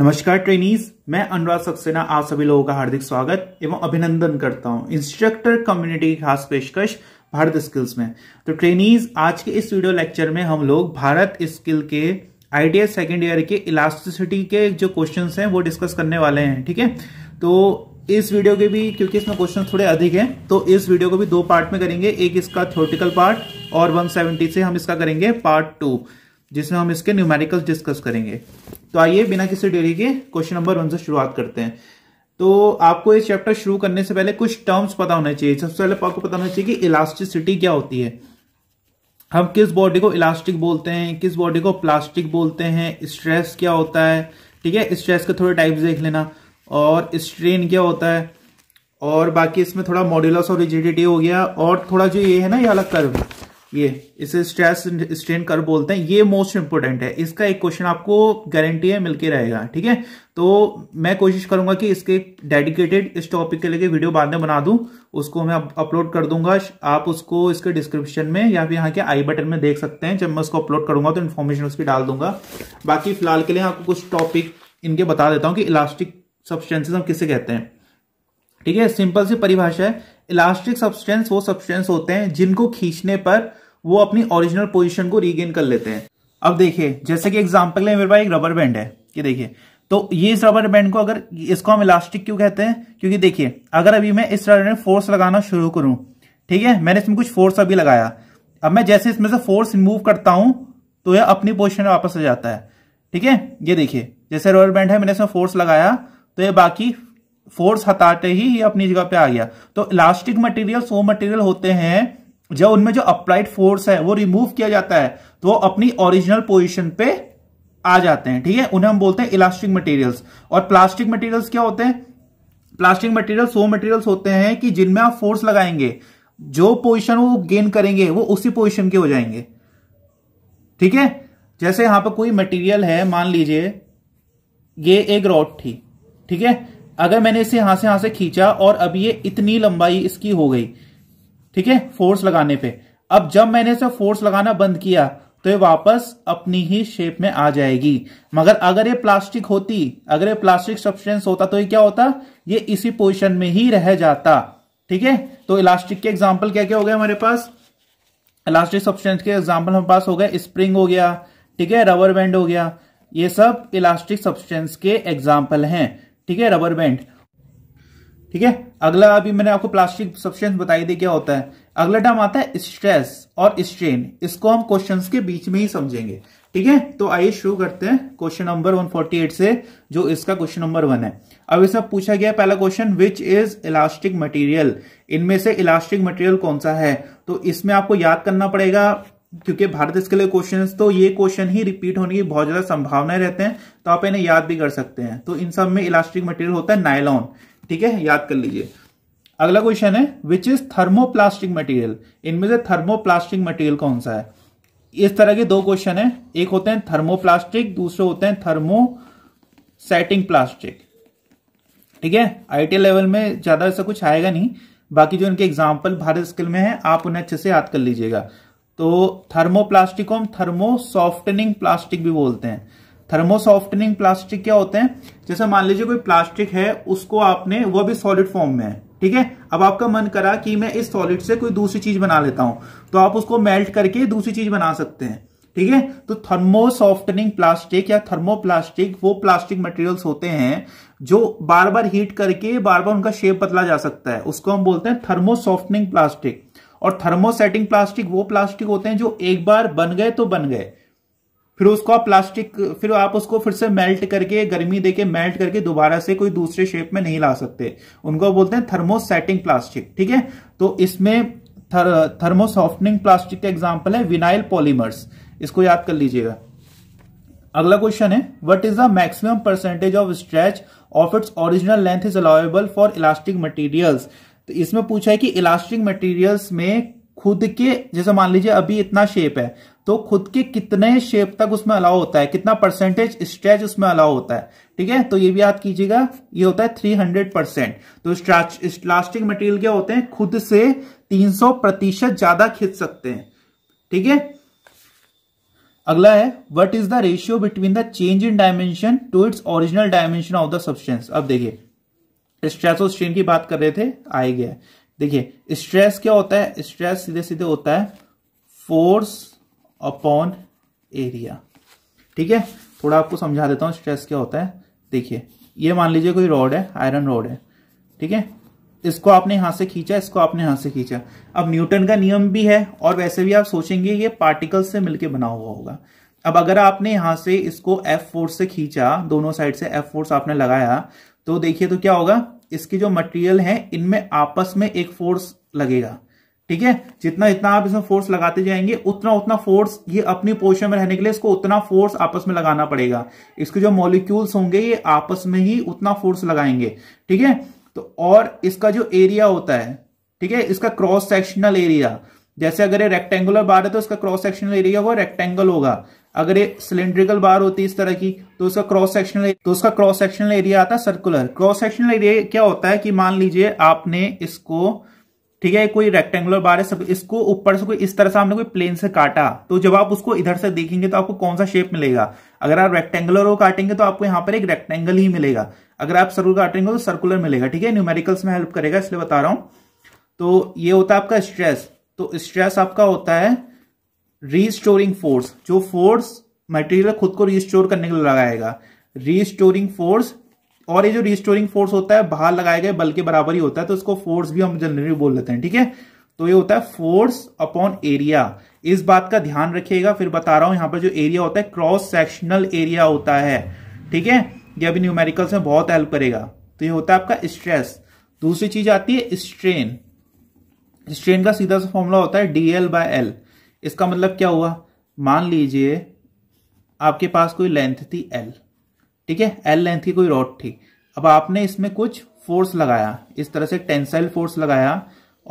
नमस्कार ट्रेनीज मैं अनुराग सक्सेना आप सभी लोगों का हार्दिक स्वागत एवं अभिनंदन करता हूं इंस्ट्रक्टर कम्युनिटी की खास पेशकश भारत स्किल्स में तो ट्रेनीज आज के इस वीडियो लेक्चर में हम लोग भारत स्किल के आईटीएस सेकेंड ईयर के इलास्टिसिटी के जो क्वेश्चंस हैं वो डिस्कस करने वाले हैं ठीक है तो इस वीडियो के भी क्योंकि इसमें क्वेश्चन थोड़े अधिक हैं तो इस वीडियो को भी दो पार्ट में करेंगे एक इसका थ्योरेटिकल पार्ट और 170 से हम इसका करेंगे पार्ट टू जिसमें हम इसके न्यूमेरिकल डिस्कस करेंगे तो आइए बिना किसी डेरी के क्वेश्चन नंबर वन से शुरुआत करते हैं तो आपको ये चैप्टर शुरू करने से पहले कुछ टर्म्स पता होना चाहिए सबसे पहले आपको पता होना चाहिए कि इलास्टिसिटी क्या होती है हम किस बॉडी को इलास्टिक बोलते हैं किस बॉडी को प्लास्टिक बोलते हैं स्ट्रेस क्या होता है ठीक है स्ट्रेस के थोड़े टाइप्स देख लेना और स्ट्रेन क्या होता है और बाकी इसमें थोड़ा मॉड्यूलस और रिजिडिटी हो गया और थोड़ा जो ये है ना ये अलग कर्व ये इसे स्ट्रेस स्ट्रेन कर्व बोलते हैं ये मोस्ट इंपॉर्टेंट है इसका एक क्वेश्चन आपको गारंटी है मिलके रहेगा ठीक है तो मैं कोशिश करूंगा कि इसके डेडिकेटेड इस टॉपिक के लिए वीडियो बाद में बना दूं उसको मैं अपलोड कर दूंगा आप उसको इसके डिस्क्रिप्शन में या फिर यहाँ के आई बटन में देख सकते हैं जब मैं उसको अपलोड करूंगा तो इन्फॉर्मेशन उसकी डाल दूंगा बाकी फिलहाल के लिए आपको कुछ टॉपिक इनके बता देता हूँ कि इलास्टिक सब्सटेंसेस हम किसे कहते हैं ठीक है सिंपल सी परिभाषा है इलास्टिक सब्सटेंस वो सब्सटेंस होते हैं जिनको खींचने पर वो अपनी ओरिजिनल पोजिशन को रीगेन कर लेते हैं अब देखिए जैसे कि एग्जाम्पल है मेरे पास एक रबर बैंड है ये देखिए तो ये इस रबर बैंड को अगर इसको हम इलास्टिक क्यों कहते हैं क्योंकि देखिए अगर अभी मैं इस रबर में फोर्स लगाना शुरू करूं ठीक है मैंने इसमें कुछ फोर्स अभी लगाया अब मैं जैसे इसमें से फोर्स रिमूव करता हूं तो यह अपनी पोजिशन में वापस आ जाता है ठीक है ये देखिए जैसे रबर बैंड है मैंने इसमें फोर्स लगाया तो ये बाकी फोर्स हटाते ही अपनी जगह पे आ गया तो इलास्टिक मटेरियल वो मटेरियल होते हैं जब उनमें जो अप्लाइड फोर्स है वो रिमूव किया जाता है तो वो अपनी ओरिजिनल पोजिशन पे आ जाते हैं ठीक है उन्हें हम बोलते हैं इलास्टिक मटेरियल्स और प्लास्टिक मटेरियल्स क्या होते हैं प्लास्टिक मटेरियल्स वो मटेरियल्स होते हैं कि जिनमें आप फोर्स लगाएंगे जो पोजिशन वो गेन करेंगे वो उसी पोजिशन के हो जाएंगे ठीक है जैसे यहां पर कोई मटेरियल है मान लीजिए ये एक रॉड थी ठीक है अगर मैंने इसे यहां से यहां से खींचा और अब ये इतनी लंबाई इसकी हो गई ठीक है फोर्स लगाने पे अब जब मैंने इसे फोर्स लगाना बंद किया तो ये वापस अपनी ही शेप में आ जाएगी मगर अगर ये प्लास्टिक होती अगर ये प्लास्टिक सब्सटेंस होता तो ये क्या होता ये इसी पोजिशन में ही रह जाता ठीक है तो इलास्टिक के एग्जाम्पल क्या क्या हो गए हमारे पास इलास्टिक सब्सटेंस के एग्जाम्पल हमारे पास हो गए स्प्रिंग हो गया ठीक है रबर बैंड हो गया ये सब इलास्टिक सब्सटेंस के एग्जाम्पल हैं ठीक है रबर बैंड ठीक है अगला अभी मैंने आपको प्लास्टिक सब्सटेंस बताई दी क्या होता है अगला टर्म आता है स्ट्रेस और स्ट्रेन इसको हम क्वेश्चंस के बीच में ही समझेंगे ठीक है तो आइए शुरू करते हैं क्वेश्चन नंबर 148 से जो इसका क्वेश्चन नंबर वन है अब इसमें पूछा गया पहला question which is elastic material इनमें से इलास्टिक मटेरियल कौन सा है तो इसमें आपको याद करना पड़ेगा क्योंकि भारत इसके लिए क्वेश्चन तो ये क्वेश्चन ही रिपीट होने की बहुत ज्यादा संभावनाएं रहते हैं तो आप इन्हें याद भी कर सकते हैं तो इन सब में इलास्टिक मटेरियल होता है नायलॉन ठीक है याद कर लीजिए अगला क्वेश्चन है विच इज थर्मोप्लास्टिक मटेरियल इनमें से थर्मोप्लास्टिक मटेरियल कौन सा है इस तरह के दो क्वेश्चन है एक होते हैं थर्मोप्लास्टिक दूसरे होते हैं थर्मो सेटिंग प्लास्टिक ठीक है आईटी लेवल में ज्यादा ऐसा कुछ आएगा नहीं बाकी जो इनके एग्जाम्पल भारत स्किल में है आप उन्हें अच्छे से याद कर लीजिएगा तो को थर्मो सॉफ्टनिंग प्लास्टिक भी बोलते हैं थर्मो सॉफ्टनिंग प्लास्टिक क्या होते हैं जैसे मान लीजिए कोई प्लास्टिक है उसको आपने वो भी सॉलिड फॉर्म में है ठीक है अब आपका मन करा कि मैं इस सॉलिड से कोई दूसरी चीज बना लेता हूं तो आप उसको मेल्ट करके दूसरी चीज बना सकते हैं ठीक है तो थर्मो सॉफ्टनिंग प्लास्टिक या थर्मोप्लास्टिक वो प्लास्टिक मटेरियल्स होते हैं जो बार बार हीट करके बार बार उनका शेप बदला जा सकता है उसको हम बोलते हैं थर्मो सॉफ्टनिंग प्लास्टिक और थर्मोसेटिंग प्लास्टिक वो प्लास्टिक होते हैं जो एक बार बन गए तो बन गए फिर उसको आप प्लास्टिक फिर आप उसको फिर से मेल्ट करके गर्मी देके मेल्ट करके दोबारा से कोई दूसरे शेप में नहीं ला सकते उनको बोलते हैं थर्मोसेटिंग प्लास्टिक ठीक है तो इसमें थर, थर्मोसॉफ्टनिंग प्लास्टिक का एग्जाम्पल है विनाइल पॉलीमर्स इसको याद कर लीजिएगा अगला क्वेश्चन है what is the maximum percentage of stretch of its original length is allowable for elastic materials तो इसमें पूछा है कि इलास्टिक मटेरियल्स में खुद के जैसे मान लीजिए अभी इतना शेप है तो खुद के कितने शेप तक उसमें अलाउ होता है कितना परसेंटेज स्ट्रेच उसमें अलाउ होता है ठीक है तो ये भी याद कीजिएगा ये होता है 300 परसेंट तो इलास्टिक मटेरियल क्या होते हैं खुद से 300 प्रतिशत ज्यादा खींच सकते हैं ठीक है अगला है what is the ratio between the change in dimension to its original dimension of the substance अब देखिए स्ट्रेस और स्ट्रेन की बात कर रहे थे आ गया देखिए स्ट्रेस क्या होता है स्ट्रेस सीधे सीधे होता है फोर्स अपॉन एरिया ठीक है थोड़ा आपको समझा देता हूँ स्ट्रेस क्या होता है देखिए ये मान लीजिए कोई रॉड है आयरन रॉड है ठीक है इसको आपने यहां से खींचा इसको आपने यहां से खींचा अब न्यूटन का नियम भी है और वैसे भी आप सोचेंगे ये पार्टिकल से मिलकर बना हुआ होगा अब अगर आपने यहां से इसको एफ फोर्स से खींचा दोनों साइड से एफ फोर्स आपने लगाया तो देखिए तो क्या होगा इसकी जो मटेरियल है इनमें आपस में एक फोर्स लगेगा ठीक है जितना जितना आप इसमें फोर्स लगाते जाएंगे उतना उतना फोर्स ये अपनी पोजिशन में रहने के लिए इसको उतना फोर्स आपस में लगाना पड़ेगा इसके जो मॉलिक्यूल्स होंगे ये आपस में ही उतना फोर्स लगाएंगे ठीक है तो और इसका जो एरिया होता है ठीक है इसका क्रॉस सेक्शनल एरिया जैसे अगर ये रेक्टेंगुलर बार है तो इसका क्रॉस सेक्शनल एरिया होगा रेक्टेंगल होगा अगर ये सिलेंड्रिकल बार होती इस तरह की तो उसका क्रॉस सेक्शनल तो उसका क्रॉस सेक्शनल एरिया आता है सर्कुलर क्रॉस सेक्शनल एरिया क्या होता है कि मान लीजिए आपने इसको ठीक है कोई रेक्टेंगुलर बार है सब इसको ऊपर से कोई इस तरह से आपने कोई प्लेन से काटा तो जब आप उसको इधर से देखेंगे तो आपको कौन सा शेप मिलेगा अगर आप रेक्टेंगुलर को काटेंगे तो आपको यहाँ पर एक रेक्टेंगल ही मिलेगा अगर आप सर्कुलर काटेंगे तो सर्कुलर मिलेगा ठीक है न्यूमेरिकल्स में हेल्प करेगा इसलिए बता रहा हूं तो ये होता है आपका स्ट्रेस तो स्ट्रेस आपका होता है रीस्टोरिंग फोर्स जो फोर्स मटेरियल खुद को रीस्टोर करने के लिए लगाएगा रीस्टोरिंग फोर्स और ये जो रीस्टोरिंग फोर्स होता है बाहर लगाए गए बल के बराबर ही होता है तो इसको फोर्स भी हम जनरली बोल लेते हैं ठीक है तो ये होता है फोर्स अपॉन एरिया इस बात का ध्यान रखिएगा फिर बता रहा हूं यहां पर जो एरिया होता है क्रॉस सेक्शनल एरिया होता है ठीक है ये अभी न्यूमेरिकल्स में बहुत हेल्प करेगा तो ये होता है आपका स्ट्रेस दूसरी चीज आती है स्ट्रेन स्ट्रेन का सीधा सा फॉर्मूला होता है डीएल बाय एल इसका मतलब क्या हुआ मान लीजिए आपके पास कोई लेंथ थी एल ठीक है एल लेंथ की कोई रॉड थी अब आपने इसमें कुछ फोर्स लगाया इस तरह से टेंसाइल फोर्स लगाया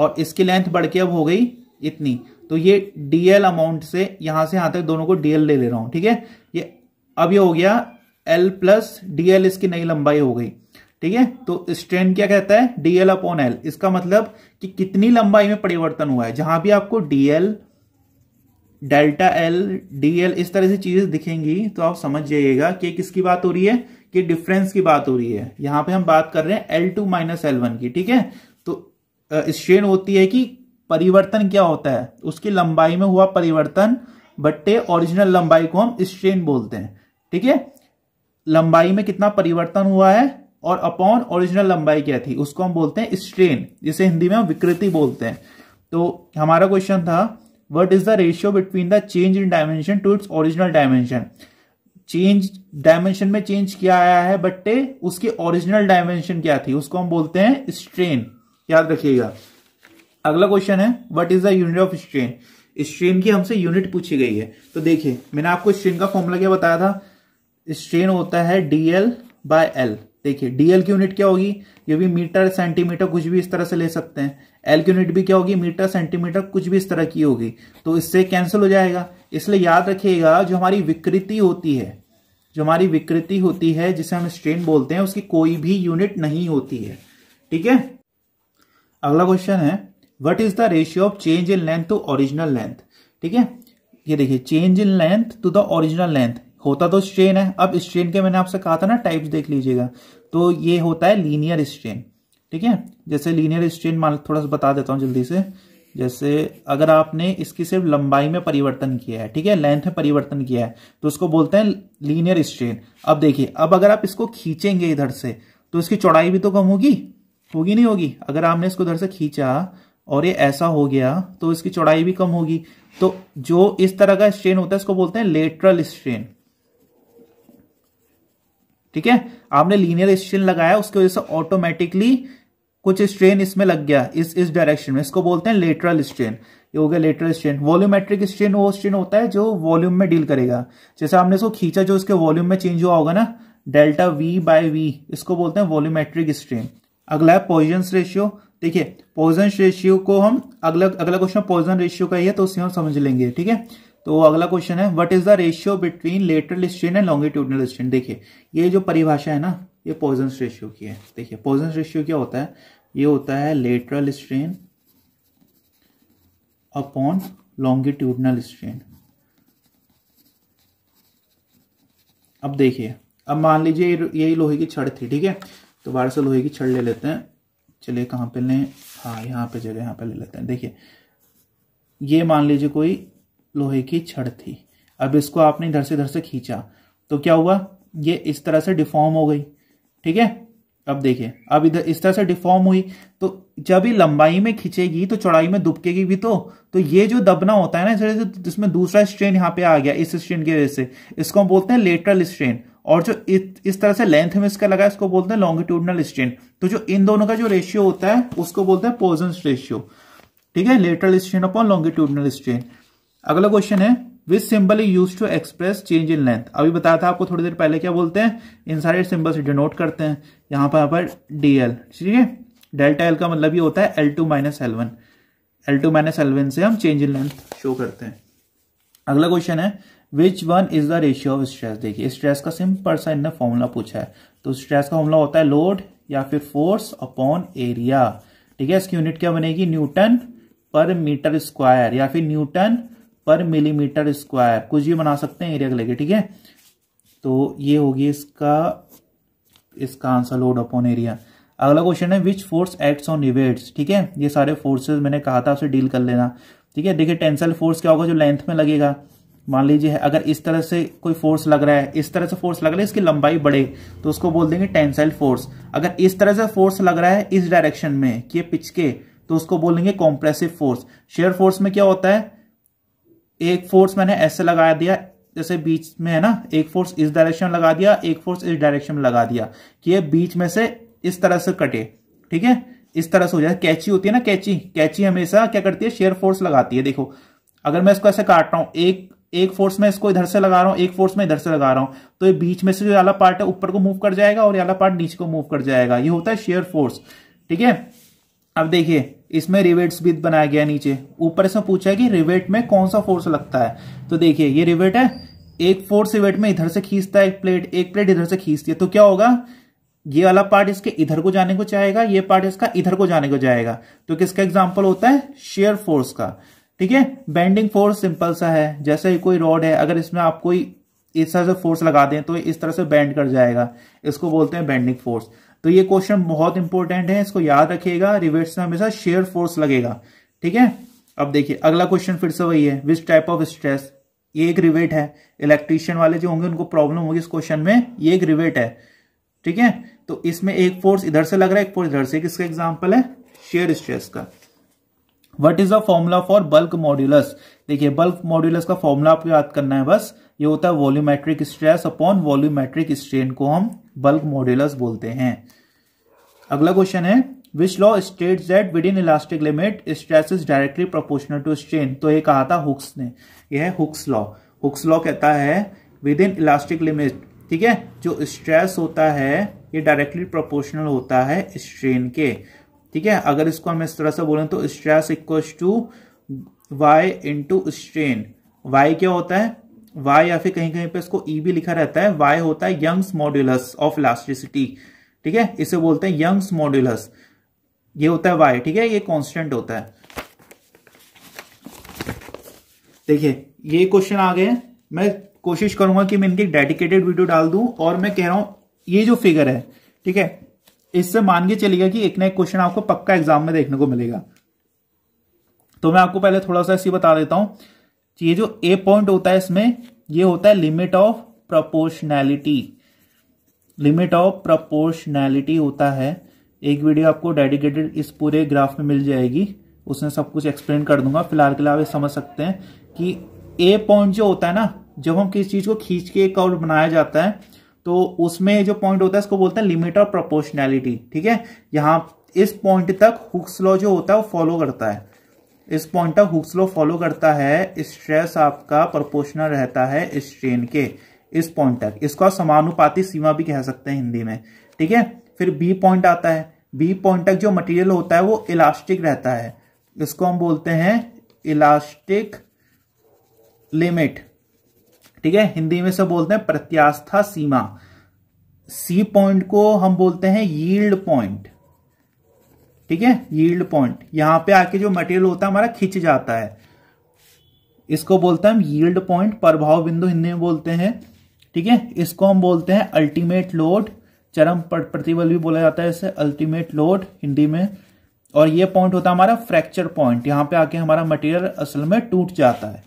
और इसकी लेंथ बढ़ के अब हो गई इतनी तो ये डीएल अमाउंट से यहां से यहां तक दोनों को डीएल ले ले रहा हूं ठीक है ये अब ये हो गया एल प्लस डीएल इसकी नई लंबाई हो गई ठीक है तो स्ट्रेन क्या कहता है डीएल अपॉन एल इसका मतलब कि कितनी लंबाई में परिवर्तन हुआ है जहां भी आपको DL delta L D L इस तरह से चीजें दिखेंगी तो आप समझ जाइएगा कि किसकी बात हो रही है कि डिफरेंस की बात हो रही है यहां पे हम बात कर रहे हैं L two minus L one की ठीक है तो स्ट्रेन होती है कि परिवर्तन क्या होता है उसकी लंबाई में हुआ परिवर्तन बट्टे ओरिजिनल लंबाई को हम स्ट्रेन बोलते हैं ठीक है लंबाई में कितना परिवर्तन हुआ है और अपॉन ओरिजिनल लंबाई क्या थी उसको हम बोलते हैं स्ट्रेन जिसे हिंदी में हम विकृति बोलते हैं तो हमारा क्वेश्चन था what is the ratio between the change in dimension to its original dimension change dimension में चेंज किया आया है बट्टे उसके ओरिजिनल डायमेंशन क्या थी उसको हम बोलते हैं स्ट्रेन याद रखिएगा अगला क्वेश्चन है what is the unit of strain strain की हमसे यूनिट पूछी गई है तो देखिए मैंने आपको स्ट्रेन का फॉर्मूला क्या बताया था स्ट्रेन होता है डीएल बाय एल देखिए डीएल की यूनिट क्या होगी ये भी मीटर सेंटीमीटर कुछ भी इस तरह से ले सकते हैं एल की यूनिट भी क्या होगी मीटर सेंटीमीटर कुछ भी इस तरह की होगी तो इससे कैंसिल हो जाएगा इसलिए याद रखिएगा जो हमारी विकृति होती है जो हमारी विकृति होती है जिसे हम स्ट्रेन बोलते हैं उसकी कोई भी यूनिट नहीं होती है ठीक है अगला क्वेश्चन है what is the ratio of change in length to original length ठीक है ये देखिए change in length to the original length होता तो स्ट्रेन है अब स्ट्रेन के मैंने आपसे कहा था ना टाइप्स देख लीजिएगा तो ये होता है लीनियर स्ट्रेन ठीक है जैसे लीनियर स्ट्रेन मान थोड़ा सा बता देता हूँ जल्दी से जैसे अगर आपने इसकी सिर्फ लंबाई में परिवर्तन किया है ठीक है लेंथ में परिवर्तन किया है तो उसको बोलते हैं लीनियर स्ट्रेन अब देखिए अब अगर आप इसको खींचेंगे इधर से तो इसकी चौड़ाई भी तो कम होगी होगी नहीं होगी अगर आपने इसको इधर से खींचा और ये ऐसा हो गया तो इसकी चौड़ाई भी कम होगी तो जो इस तरह का स्ट्रेन होता है इसको बोलते हैं लेटरल स्ट्रेन ठीक है आपने लीनियर स्ट्रेन लगाया उसकी वजह से ऑटोमेटिकली कुछ स्ट्रेन इसमें लग गया इस इस डायरेक्शन में इसको बोलते हैं लेटरल स्ट्रेन ये हो गया लेटरल स्ट्रेन वॉल्यूमेट्रिक स्ट्रेन वो स्ट्रेन होता है जो वॉल्यूम में डील करेगा जैसे आपने इसको खींचा जो इसके वॉल्यूम में चेंज हुआ होगा ना डेल्टा वी बाय वी इसको बोलते हैं वॉल्यूमेट्रिक स्ट्रेन अगला है पॉइजन रेशियो देखिए पॉइजन रेशियो को हम अगला अगला क्वेश्चन पॉइजन रेशियो का ही है तो उसे हम समझ लेंगे ठीक है तो अगला क्वेश्चन है what is the ratio between lateral strain and longitudinal strain देखिए ये जो परिभाषा है ना ये पॉइजन रेशियो की है देखिए पॉइजन रेशियो क्या होता है ये होता है lateral strain upon longitudinal strain अब देखिए अब मान लीजिए यही लोहे की छड़ थी ठीक है दोबारा से लोहे की छड़ ले लेते हैं चलिए कहाँ पे लें हाँ यहाँ पे जगह यहाँ पे ले लेते हैं देखिए ये मान लीजिए कोई लोहे की छड़ थी अब इसको आपने इधर से इधर से खींचा तो क्या हुआ ये इस तरह से डिफॉर्म हो गई ठीक है अब देखिए अब इधर इस तरह से डिफॉर्म हुई तो जब ये लंबाई में खिंचेगी तो चौड़ाई में दुबकेगी भी तो तो ये जो दबना होता है ना इस वजह से जिसमें तो दूसरा स्ट्रेन यहाँ पे आ गया इस स्ट्रेन की वजह से इसको हम बोलते हैं लेटरल स्ट्रेन और जो इस तरह से लेंथ में इसका लगा इसको बोलते हैं लॉन्गिट्यूडनल स्ट्रेन तो जो इन दोनों का जो रेशियो होता है उसको बोलते हैं पोजन रेशियो ठीक है lateral strain upon longitudinal strain अगला क्वेश्चन है which symbol is use to express change in length अभी बताया था आपको थोड़ी देर पहले क्या बोलते हैं इन सारे सिंबल से डिनोट करते हैं यहां पर पर डीएल ठीक है डेल्टा एल का मतलब ये होता है L two minus L one L two minus L one से हम चेंज इन लेंथ शो करते हैं अगला क्वेश्चन है which one is the ratio of stress देखिए स्ट्रेस का सिंपल सा इनने फॉर्मूला पूछा है तो स्ट्रेस का फॉर्मूला होता है लोड या फिर फोर्स अपॉन एरिया ठीक है इसकी यूनिट क्या बनेगी न्यूटन पर मीटर स्क्वायर या फिर न्यूटन पर मिलीमीटर स्क्वायर कुछ भी बना सकते हैं एरिया के लेके ठीक है तो ये होगी इसका इसका आंसर लोड अपॉन एरिया अगला क्वेश्चन है विच फोर्स एक्ट्स ऑन इवेट्स ठीक है ये सारे फोर्सेस मैंने कहा था उसे डील कर लेना ठीक है देखिए टेंसल फोर्स क्या होगा जो लेंथ में लगेगा मान लीजिए अगर इस तरह से कोई फोर्स लग रहा है इस तरह से फोर्स लग रहा है इसकी लंबाई बढ़े तो उसको बोल देंगे टेंसाइल फोर्स अगर इस तरह से फोर्स लग रहा है इस डायरेक्शन में कि पिचके तो उसको बोलेंगे कॉम्प्रेसिव फोर्स शेयर फोर्स में क्या होता है एक फोर्स मैंने ऐसे लगा दिया जैसे बीच में है ना एक फोर्स इस डायरेक्शन में लगा दिया एक फोर्स इस डायरेक्शन में लगा दिया कि ये बीच में से इस तरह से कटे ठीक है इस तरह से हो जाए कैची होती है ना कैची कैची हमेशा क्या करती है शेयर फोर्स लगाती है देखो अगर मैं इसको ऐसे काट रहा हूं एक एक फोर्स में इसको इधर से लगा रहा हूं एक फोर्स में इधर से लगा रहा हूं तो ये बीच में से जो वाला पार्ट है ऊपर को मूव कर जाएगा और ये वाला पार्ट नीचे को मूव कर जाएगा ये होता है शेयर फोर्स ठीक है अब देखिए इसमें रिवेट स्मिथ बनाया गया नीचे ऊपर से पूछा है कि रिवेट में कौन सा फोर्स लगता है तो देखिए ये रिवेट है एक फोर्स रिवेट में इधर से खींचता है एक प्लेट एक प्लेट इधर से खींचती है तो क्या होगा ये वाला पार्ट इसके इधर को जाने को चाहेगा ये पार्ट इसका इधर को जाने को जाएगा तो किसका एग्जाम्पल होता है शेयर फोर्स का ठीक है बेंडिंग फोर्स सिंपल सा है जैसे कोई रॉड है अगर इसमें आप कोई इस तरह से फोर्स लगा दें तो इस तरह से बेंड कर जाएगा इसको बोलते हैं बेंडिंग फोर्स तो ये क्वेश्चन बहुत इंपॉर्टेंट है इसको याद रखिएगा रिवर्स में हमेशा शेयर फोर्स लगेगा ठीक है अब देखिए अगला क्वेश्चन फिर से वही है विच टाइप ऑफ स्ट्रेस ये एक रिवेट है इलेक्ट्रीशियन वाले जो होंगे उनको प्रॉब्लम होगी इस क्वेश्चन में ये एक रिवेट है ठीक है तो इसमें एक फोर्स इधर से लग रहा है एक फोर्स इधर से किसका एग्जाम्पल है शेयर स्ट्रेस का what is the formula for bulk modulus देखिए बल्क मॉड्यूलस का फॉर्मूला आपको याद करना है बस ये होता है volumetric stress upon volumetric strain को हम बल्क मॉड्यूलस बोलते हैं अगला क्वेश्चन है which law state that within elastic limit stress is directly proportional to strain तो ये कहा था हुक्स ने यह है हुक्स लॉ हुक्स लॉ कहता है विद इन इलास्टिक लिमिट ठीक है जो स्ट्रेस होता है ये डायरेक्टली प्रोपोर्शनल होता है स्ट्रेन के ठीक है अगर इसको हम इस तरह से बोलें तो stress equal to Y into strain Y क्या होता है वाई या फिर कहीं कहीं पे इसको ई e भी लिखा रहता है वाई होता है यंग्स मॉड्यूलस ऑफ इलास्टिसिटी ठीक है इसे बोलते हैं यंग्स मॉड्यूलस ये होता है वाई ठीक है ये कांस्टेंट होता है देखिए ये क्वेश्चन आ गए मैं कोशिश करूंगा कि मैं इनकी डेडिकेटेड वीडियो डाल दूं और मैं कह रहा हूं ये जो फिगर है ठीक है इससे मान के चलिएगा कि एक ना एक क्वेश्चन आपको पक्का एग्जाम में देखने को मिलेगा तो मैं आपको पहले थोड़ा सा इसी बता देता हूं ये जो ए पॉइंट होता है इसमें ये होता है limit of proportionality limit of proportionality होता है एक वीडियो आपको डेडिकेटेड इस पूरे ग्राफ में मिल जाएगी उसमें सब कुछ एक्सप्लेन कर दूंगा फिलहाल के लिए आप समझ सकते हैं कि ए पॉइंट जो होता है ना जब हम किसी चीज को खींच के एक और बनाया जाता है तो उसमें जो पॉइंट होता है इसको बोलते हैं लिमिट ऑफ प्रपोर्शनैलिटी ठीक है यहाँ इस पॉइंट तक हुक्स लॉ जो होता है वो फॉलो करता है इस पॉइंट तक हुक्स लॉ फॉलो करता है स्ट्रेस आपका प्रपोर्शनल रहता है स्ट्रेन के इस पॉइंट तक इसको समानुपाती सीमा भी कह सकते हैं हिंदी में ठीक है फिर बी पॉइंट आता है बी पॉइंट तक जो मटेरियल होता है वो इलास्टिक रहता है इसको हम बोलते हैं इलास्टिक लिमिट ठीक है हिंदी में से बोलते हैं प्रत्यास्था सीमा सी पॉइंट को हम बोलते हैं यील्ड पॉइंट ठीक है यील्ड पॉइंट यहां पे आके जो मटेरियल होता है हमारा खिंच जाता है इसको बोलते हैं हम यील्ड पॉइंट प्रभाव बिंदु हिंदी में बोलते हैं ठीक है इसको हम बोलते हैं अल्टीमेट लोड चरम प्रतिबल भी बोला जाता है इसे अल्टीमेट लोड हिंदी में और ये पॉइंट होता है हमारा फ्रैक्चर पॉइंट यहां पे आके हमारा मटेरियल असल में टूट जाता है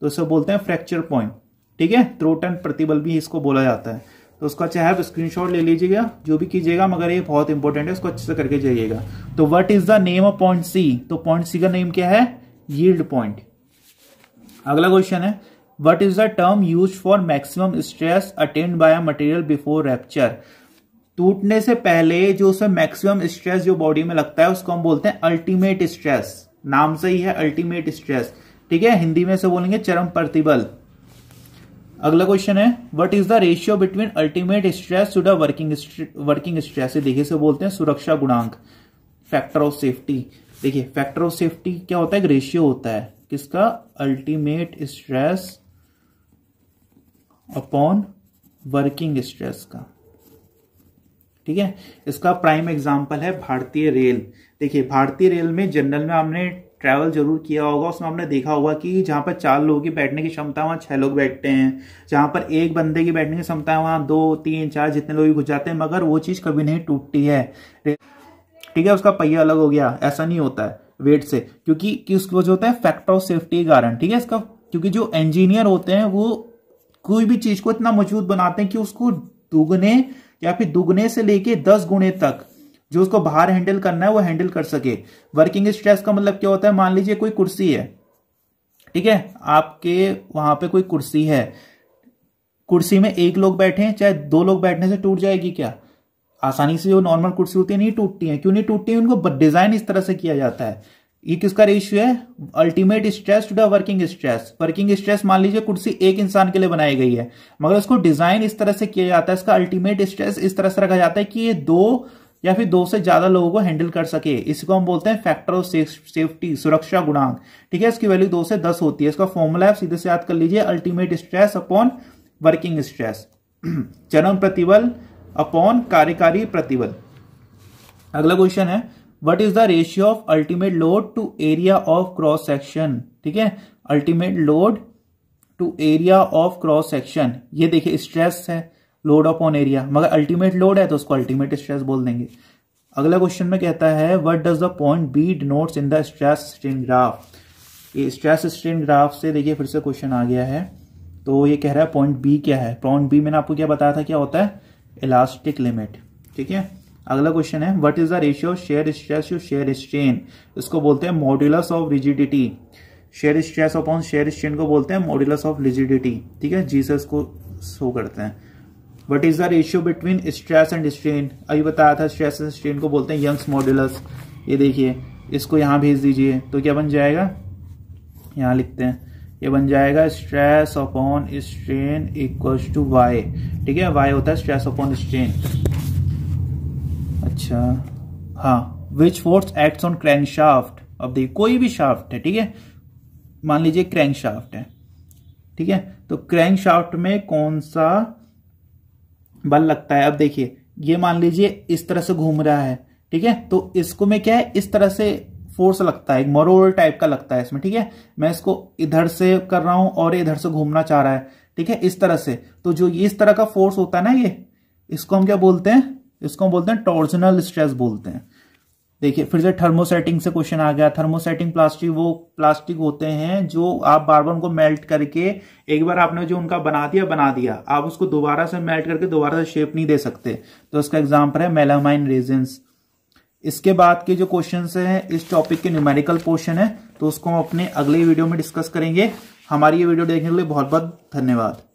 तो इसे बोलते हैं फ्रैक्चर पॉइंट ठीक है एंड प्रतिबल भी इसको बोला जाता है तो उसका अच्छा चाहे आप स्क्रीन ले लीजिएगा जो भी कीजिएगा मगर ये बहुत इंपॉर्टेंट है इसको अच्छे से करके जाइएगा तो what is the name of point C तो पॉइंट सी का नेम क्या है यील्ड पॉइंट अगला क्वेश्चन है what is the term use for maximum stress attend by material before before टूटने से पहले जो उसमें मैक्सिमम स्ट्रेस जो बॉडी में लगता है उसको हम बोलते हैं अल्टीमेट स्ट्रेस नाम से ही है अल्टीमेट स्ट्रेस ठीक है हिंदी में से बोलेंगे चरम प्रतिबल अगला क्वेश्चन है what is the ratio between ultimate stress to the working working stress देखिए से बोलते हैं सुरक्षा गुणांक फैक्टर ऑफ सेफ्टी देखिए फैक्टर ऑफ सेफ्टी क्या होता है एक रेशियो होता है किसका ultimate stress upon working stress का ठीक है इसका प्राइम एग्जाम्पल है भारतीय रेल देखिए भारतीय रेल में जनरल में हमने ट्रैवल जरूर किया होगा उसमें हमने देखा होगा कि जहां पर चार लोगों की बैठने की क्षमता है वहां छह लोग बैठते हैं जहां पर एक बंदे की बैठने की क्षमता है वहां दो तीन चार जितने लोग भी घुस जाते हैं मगर वो चीज़ कभी नहीं टूटती है ठीक है उसका पहिया अलग हो गया ऐसा नहीं होता है वेट से क्योंकि किस वजह जो होता है फैक्टर ऑफ सेफ्टी के कारण ठीक है इसका क्योंकि जो इंजीनियर होते हैं वो कोई भी चीज को इतना मजबूत बनाते हैं कि उसको दुगने या फिर दुगने से लेके दस गुणे तक जो उसको बाहर हैंडल करना है वो हैंडल कर सके वर्किंग स्ट्रेस का मतलब क्या होता है मान लीजिए कोई कुर्सी है ठीक है आपके वहां पे कोई कुर्सी है कुर्सी में एक लोग बैठे हैं चाहे दो लोग बैठने से टूट जाएगी क्या आसानी से जो नॉर्मल कुर्सी होती है नहीं टूटती है क्यों नहीं टूटती है उनको डिजाइन इस तरह से किया जाता है ये किसका रेशियो है ultimate stress to the working stress working stress मान लीजिए कुर्सी एक इंसान के लिए बनाई गई है मगर उसको डिजाइन इस तरह से किया जाता है इसका अल्टीमेट स्ट्रेस इस तरह से रखा जाता है कि ये दो या फिर दो से ज्यादा लोगों को हैंडल कर सके इसको हम बोलते हैं फैक्टर ऑफ सेफ्टी सुरक्षा गुणांक ठीक है इसकी वैल्यू दो से दस होती है इसका फॉर्मूला आप सीधे से याद कर लीजिए ultimate stress upon working stress चरम प्रतिबल अपॉन कार्यकारी प्रतिबल अगला क्वेश्चन है what is the ratio of ultimate load to area of cross section ठीक है ultimate load to area of cross section ये देखिए स्ट्रेस है लोड अपॉन एरिया मगर अल्टीमेट लोड है तो उसको अल्टीमेट स्ट्रेस बोल देंगे अगला क्वेश्चन में कहता है what does the point B denotes in the stress strain graph ये स्ट्रेस स्ट्रेन ग्राफ से देखिए फिर से क्वेश्चन आ गया है तो ये कह रहा है पॉइंट बी क्या है पॉइंट बी मैंने आपको क्या बताया था क्या होता है इलास्टिक लिमिट ठीक है अगला क्वेश्चन है what is the ratio of shear stress to shear strain इसको बोलते हैं modulus of rigidity shear stress upon shear strain को बोलते हैं मॉड्यूलस ऑफ रिजिडिटी ठीक है जी से इसको शो करते हैं what is the ratio between stress and strain अभी बताया था स्ट्रेस एंड स्ट्रेन को बोलते हैं यंग्स मॉड्यूलस ये देखिए इसको यहां भेज दीजिए तो क्या बन जाएगा यहां लिखते हैं ये बन जाएगा stress upon strain equals to Y ठीक है वाई होता है स्ट्रेस अपॉन स्ट्रेन अच्छा हाँ which force act on crankshaft अब देखिए कोई भी शाफ्ट है ठीक है मान लीजिए क्रैंक शाफ्ट है ठीक है तो क्रैंक शाफ्ट में कौन सा बल लगता है अब देखिए ये मान लीजिए इस तरह से घूम रहा है ठीक है तो इसको में क्या है इस तरह से फोर्स लगता है मरोल टाइप का लगता है इसमें ठीक है मैं इसको इधर से कर रहा हूं और इधर से घूमना चाह रहा है ठीक है इस तरह से तो जो इस तरह का फोर्स होता है ना ये इसको हम क्या बोलते हैं इसको बोलते हैं टॉर्जनल स्ट्रेस बोलते हैं देखिए फिर से थर्मोसेटिंग से क्वेश्चन आ गया थर्मोसेटिंग प्लास्टिक वो प्लास्टिक होते हैं जो आप बार बार उनको मेल्ट करके एक बार आपने जो उनका बना दिया बना दिया आप उसको दोबारा से मेल्ट करके दोबारा से शेप नहीं दे सकते तो इसका एग्जाम्पल है मेलामाइन रेजेंस इसके बाद के जो क्वेश्चन है इस टॉपिक के न्यूमेरिकल पोर्शन है तो उसको हम अपने अगले वीडियो में डिस्कस करेंगे हमारी ये वीडियो देखने के लिए बहुत बहुत धन्यवाद